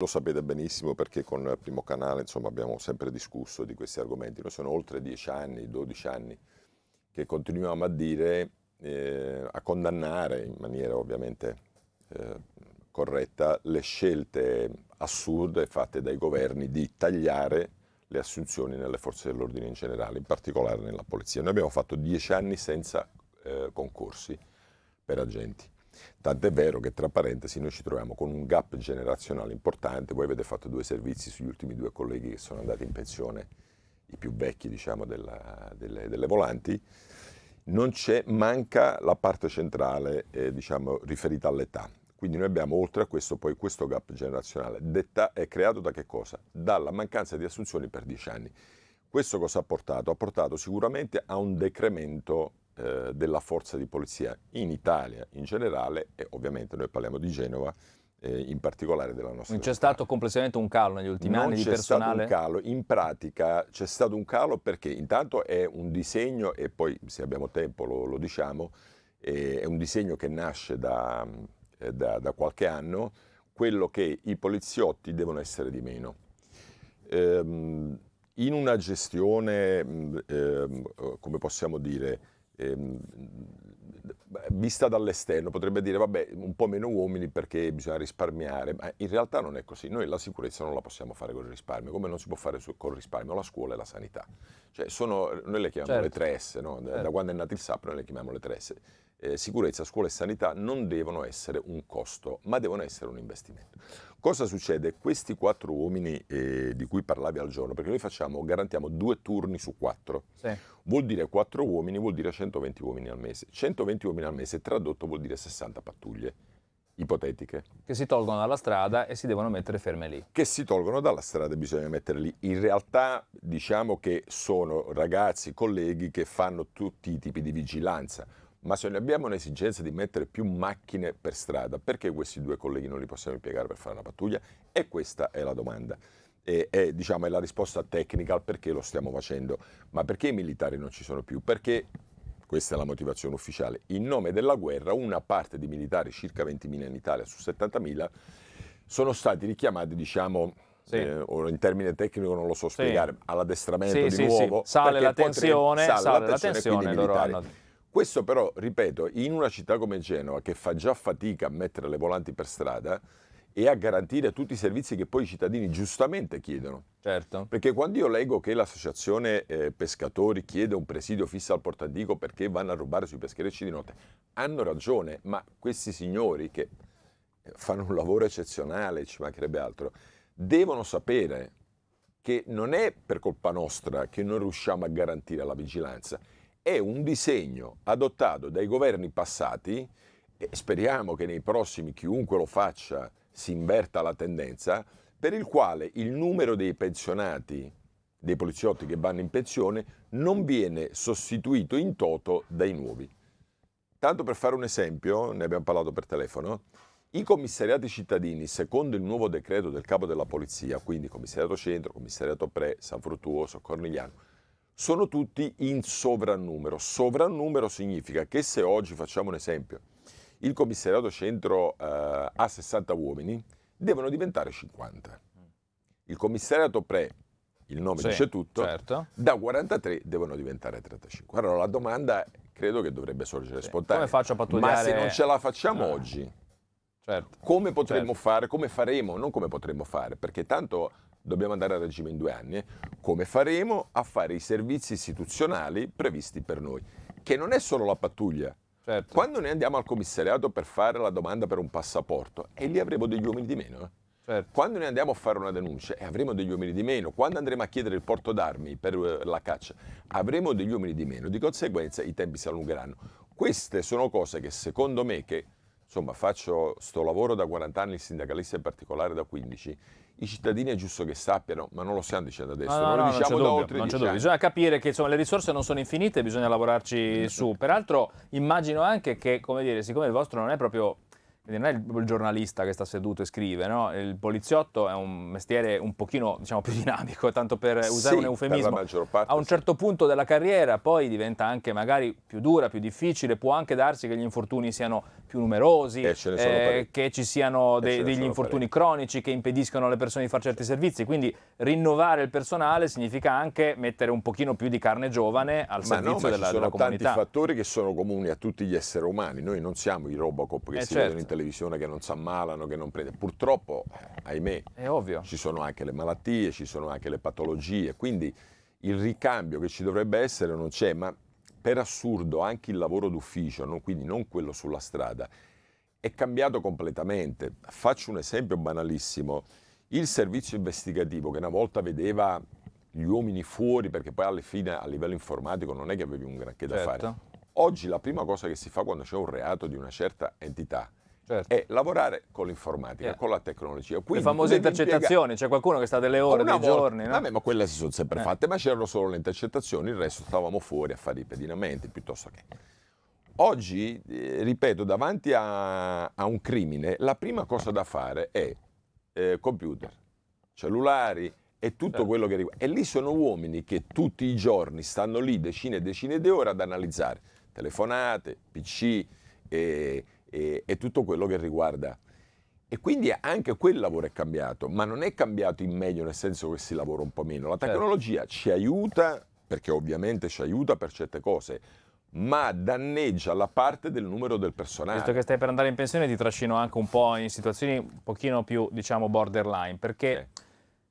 Lo sapete benissimo perché con Primo Canale insomma, abbiamo sempre discusso di questi argomenti. Noi sono oltre 10 anni, 12 anni che continuiamo a dire, eh, a condannare in maniera ovviamente eh, corretta le scelte assurde fatte dai governi di tagliare le assunzioni nelle forze dell'ordine in generale, in particolare nella polizia. Noi abbiamo fatto 10 anni senza eh, concorsi per agenti. Tant'è vero che, tra parentesi, noi ci troviamo con un gap generazionale importante. Voi avete fatto due servizi sugli ultimi due colleghi che sono andati in pensione, i più vecchi, diciamo, della, delle, delle, volanti. Non c'è, manca la parte centrale, eh, diciamo, riferita all'età. Quindi noi abbiamo oltre a questo poi questo gap generazionale. Detta è creato da che cosa? Dalla mancanza di assunzioni per 10 anni. Questo cosa ha portato? Ha portato sicuramente a un decremento eh, della forza di polizia in Italia in generale e ovviamente noi parliamo di Genova eh, in particolare della nostra Non c'è stato complessivamente un calo negli ultimi non anni di personale? Non c'è stato un calo, in pratica c'è stato un calo perché intanto è un disegno e poi se abbiamo tempo lo, lo diciamo, è un disegno che nasce da, eh, da, da, qualche anno, quello che i poliziotti devono essere di meno. Ehm, in una gestione, mm, ehm, come possiamo dire, ehm, vista dall'esterno potrebbe dire vabbè un po' meno uomini perché bisogna risparmiare, ma in realtà non è così, noi la sicurezza non la possiamo fare con il risparmio, come non si può fare su, con il risparmio la scuola e la sanità. Cioè sono, noi le chiamiamo certo. le 3S, no? da, certo. da, quando è nato il SAP noi le chiamiamo le 3S. Eh, sicurezza, scuola e sanità non devono essere un costo, ma devono essere un investimento. Cosa succede? Questi quattro uomini eh, di cui parlavi al giorno, perché noi facciamo, garantiamo due turni su quattro, sì. vuol dire quattro uomini, vuol dire 120 uomini al mese. 120 uomini al mese tradotto vuol dire 60 pattuglie ipotetiche. Che si tolgono dalla strada e si devono mettere ferme lì. Che si tolgono dalla strada e bisogna mettere lì. In realtà diciamo che sono ragazzi, colleghi che fanno tutti i tipi di vigilanza, ma se noi abbiamo un'esigenza di mettere più macchine per strada, perché questi due colleghi non li possiamo impiegare per fare una pattuglia? E questa è la domanda. E, è, diciamo, è la risposta tecnica al perché lo stiamo facendo, ma perché i militari non ci sono più? Perché questa è la motivazione ufficiale. In nome della guerra, una parte di militari, circa 20.000 in Italia su 70.000, sono stati richiamati, diciamo, sì. eh, ora in termine tecnico non lo so spiegare, sì. all'addestramento sì, di nuovo. Sale la tensione, sale, sale la tensione, hanno... Questo però, ripeto, in una città come Genova, che fa già fatica a mettere le volanti per strada, e a garantire tutti i servizi che poi i cittadini giustamente chiedono. Certo. Perché quando io leggo che l'associazione eh, pescatori chiede un presidio fisso al portandico perché vanno a rubare sui pescherecci di notte, hanno ragione, ma questi signori che eh, fanno un lavoro eccezionale, ci mancherebbe altro, devono sapere che non è per colpa nostra che non riusciamo a garantire la vigilanza, è un disegno adottato dai governi passati e speriamo che nei prossimi chiunque lo faccia si inverta la tendenza, per il quale il numero dei pensionati, dei poliziotti che vanno in pensione, non viene sostituito in toto dai nuovi. Tanto per fare un esempio, ne abbiamo parlato per telefono, i commissariati cittadini, secondo il nuovo decreto del capo della polizia, quindi commissariato centro, commissariato pre, San Fruttuoso, Cornigliano, sono tutti in sovrannumero. Sovrannumero significa che se oggi, facciamo un esempio, il commissariato centro eh, ha 60 uomini, devono diventare 50. Il commissariato pre, il nome sì, dice tutto, certo. da 43 devono diventare 35. Allora la domanda credo che dovrebbe sorgere sì. spontanea. Come faccio a pattugliare? Ma se non ce la facciamo no. Eh, oggi, certo. come potremmo certo. fare, come faremo, non come potremmo fare, perché tanto dobbiamo andare a regime in due anni, eh. come faremo a fare i servizi istituzionali previsti per noi, che non è solo la pattuglia, Certo. Quando noi andiamo al commissariato per fare la domanda per un passaporto, e lì avremo degli uomini di meno. Eh? Certo. Quando noi andiamo a fare una denuncia e avremo degli uomini di meno, quando andremo a chiedere il porto d'armi per eh, la caccia, avremo degli uomini di meno, di conseguenza i tempi si allungheranno. Queste sono cose che secondo me che insomma faccio sto lavoro da 40 anni, il sindacalista in particolare da 15, i cittadini è giusto che sappiano, ma non lo stiamo dicendo adesso, no, no, no, diciamo non c'è dubbio, non dubbio. bisogna capire che insomma, le risorse non sono infinite, bisogna lavorarci su. Peraltro immagino anche che, come dire, siccome il vostro non è proprio quindi non è il giornalista che sta seduto e scrive, no? Il poliziotto è un mestiere un pochino, diciamo, più dinamico, tanto per usare sì, un eufemismo. Parte, a un certo punto della carriera poi diventa anche magari più dura, più difficile, può anche darsi che gli infortuni siano più numerosi, eh, eh che ci siano eh, de- degli infortuni parecchi. cronici che impediscono alle persone di fare certi servizi, quindi rinnovare il personale significa anche mettere un pochino più di carne giovane al ma servizio no, ma della, ci sono della tanti comunità. tanti fattori che sono comuni a tutti gli esseri umani, noi non siamo i robocop che eh si certo. vedono in televisione televisione che non si ammalano, che non prende. Purtroppo, eh, ahimè, ci sono anche le malattie, ci sono anche le patologie, quindi il ricambio che ci dovrebbe essere non c'è, ma per assurdo anche il lavoro d'ufficio, non, quindi non quello sulla strada, è cambiato completamente. Faccio un esempio banalissimo. Il servizio investigativo che una volta vedeva gli uomini fuori, perché poi alla fine a livello informatico non è che avevi un granché da certo. fare. Oggi la prima cosa che si fa quando c'è un reato di una certa entità Certo. è lavorare con l'informatica, eh. con la tecnologia. Quindi le famose intercettazioni, c'è qualcuno che sta delle ore, dei volta, giorni. No? Vabbè, ma quelle si sono sempre eh. fatte, ma c'erano solo le intercettazioni, il resto stavamo fuori a fare i pedinamenti piuttosto che... Oggi, eh, ripeto, davanti a, a, un crimine, la prima cosa da fare è eh, computer, cellulari e tutto certo. quello che riguarda. E lì sono uomini che tutti i giorni stanno lì decine e decine di ore ad analizzare telefonate, PC, eh, e, e tutto quello che riguarda. E quindi anche quel lavoro è cambiato, ma non è cambiato in meglio nel senso che si lavora un po' meno. La certo. tecnologia certo. ci aiuta, perché ovviamente ci aiuta per certe cose, ma danneggia la parte del numero del personale. Visto che stai per andare in pensione ti trascino anche un po' in situazioni un pochino più, diciamo, borderline, perché... Okay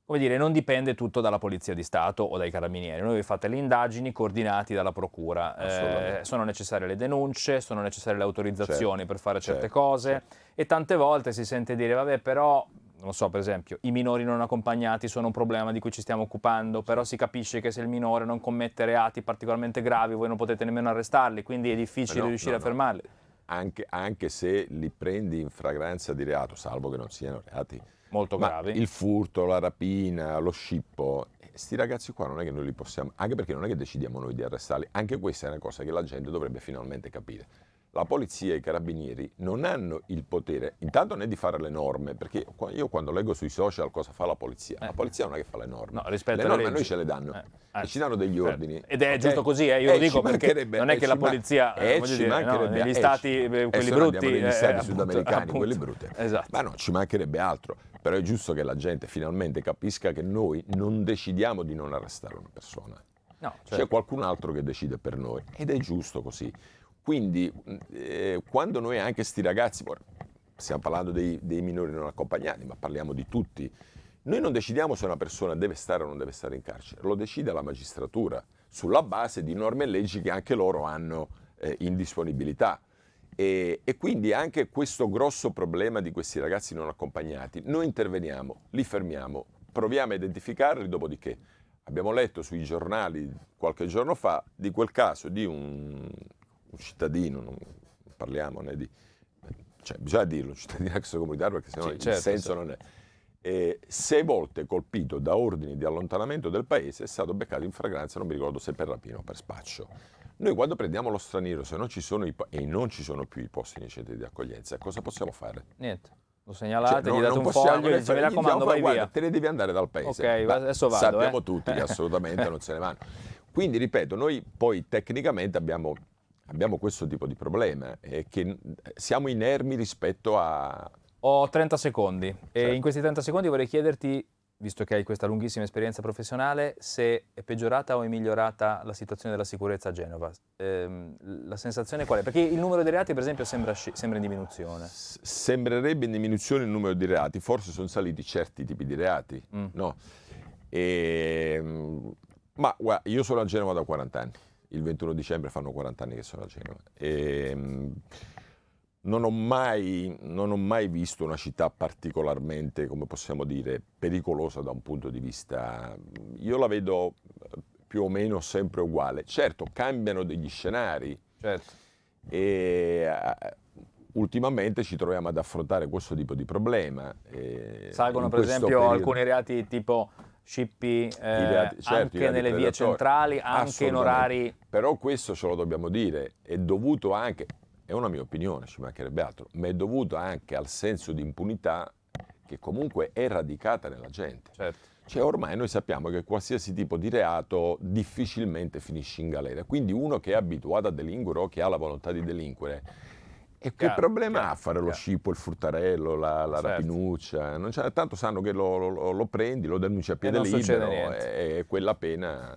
come dire, non dipende tutto dalla Polizia di Stato o dai carabinieri. Noi fate le indagini coordinate dalla Procura. Eh, sono necessarie le denunce, sono necessarie le autorizzazioni certo. per fare certe certo. cose certo. e tante volte si sente dire, vabbè, però non so, per esempio, i minori non accompagnati sono un problema di cui ci stiamo occupando, però si capisce che se il minore non commette reati particolarmente gravi, voi non potete nemmeno arrestarli, quindi è difficile eh no, riuscire no, a fermarli. No. Anche, anche, se li prendi in fragranza di reato, salvo che non siano reati molto Ma Il furto, la rapina, lo scippo, Questi ragazzi qua non è che noi li possiamo, anche perché non è che decidiamo noi di arrestarli, anche questa è una cosa che la gente dovrebbe finalmente capire la polizia e i carabinieri non hanno il potere, intanto né di fare le norme, perché io quando leggo sui social cosa fa la polizia, eh. la polizia non è che fa le norme, no, rispetto le norme a noi ce le danno, eh. eh. ci danno degli certo. ordini. Ed è okay? giusto così, eh, io eh, lo dico perché non è che eh, la polizia, eh, eh ci dire, no, negli stati, quelli brutti, negli stati sudamericani, appunto. quelli brutti, esatto. ma no, ci mancherebbe altro, però è giusto che la gente finalmente capisca che noi non decidiamo di non arrestare una persona, no, certo. c'è qualcun altro che decide per noi ed è giusto così. Quindi eh, quando noi anche sti ragazzi, stiamo parlando dei, dei minori non accompagnati, ma parliamo di tutti, noi non decidiamo se una persona deve stare o non deve stare in carcere, lo decide la magistratura sulla base di norme e leggi che anche loro hanno eh, in disponibilità. E, e, quindi anche questo grosso problema di questi ragazzi non accompagnati, noi interveniamo, li fermiamo, proviamo a identificarli, dopodiché abbiamo letto sui giornali qualche giorno fa di quel caso di un un cittadino, non parliamo né di... Cioè, bisogna dirlo, cittadinanza comunitaria perché sennò sì, il certo, senso certo. non è. E sei volte colpito da ordini di allontanamento del paese è stato beccato in fragranza, non mi ricordo se per rapino o per spaccio. Noi quando prendiamo lo straniero se non ci sono i, e non ci sono più i posti nei centri di accoglienza, cosa possiamo fare? Niente. Lo segnalate, cioè, gli date un foglio e mi raccomando fare, vai via. Te ne devi andare dal paese. Ok, Va, adesso vado. Sappiamo eh. tutti che assolutamente non se ne vanno. Quindi ripeto, noi poi tecnicamente abbiamo abbiamo questo tipo di problema e che mm, siamo inermi rispetto a... Ho 30 secondi certo. e in questi 30 secondi vorrei chiederti, visto che hai questa lunghissima esperienza professionale, se è peggiorata o è migliorata la situazione della sicurezza a Genova. Ehm, la sensazione qual è? Perché il numero dei reati per esempio sembra, sembra in diminuzione. S sembrerebbe in diminuzione il numero di reati, forse sono saliti certi tipi di reati, mm. no? E, ehm, ma guarda, io sono a Genova da 40 anni il 21 dicembre fanno 40 anni che sono a Genova. E, non ho, mai, non ho, mai, visto una città particolarmente, come possiamo dire, pericolosa da un punto di vista... Io la vedo eh, più o meno sempre uguale. Certo, cambiano degli scenari. Certo. E eh, ultimamente ci troviamo ad affrontare questo tipo di problema. E eh, Salgono per esempio periodo... alcuni reati tipo scippi eh, certo, anche nelle vie centrali, anche in orari... Però questo ce lo dobbiamo dire, è dovuto anche, è una mia opinione, ci mancherebbe altro, ma è dovuto anche al senso di impunità che comunque è radicata nella gente. Certo. Cioè ormai noi sappiamo che qualsiasi tipo di reato difficilmente finisce in galera, quindi uno che è abituato a delinquere o che ha la volontà di delinquere e che problema chiaro, ha fare chiaro. lo scippo, il furtarello, la, la certo. rapinuccia? tanto sanno che lo, lo, lo prendi, lo denunci a piede libero e, e quella pena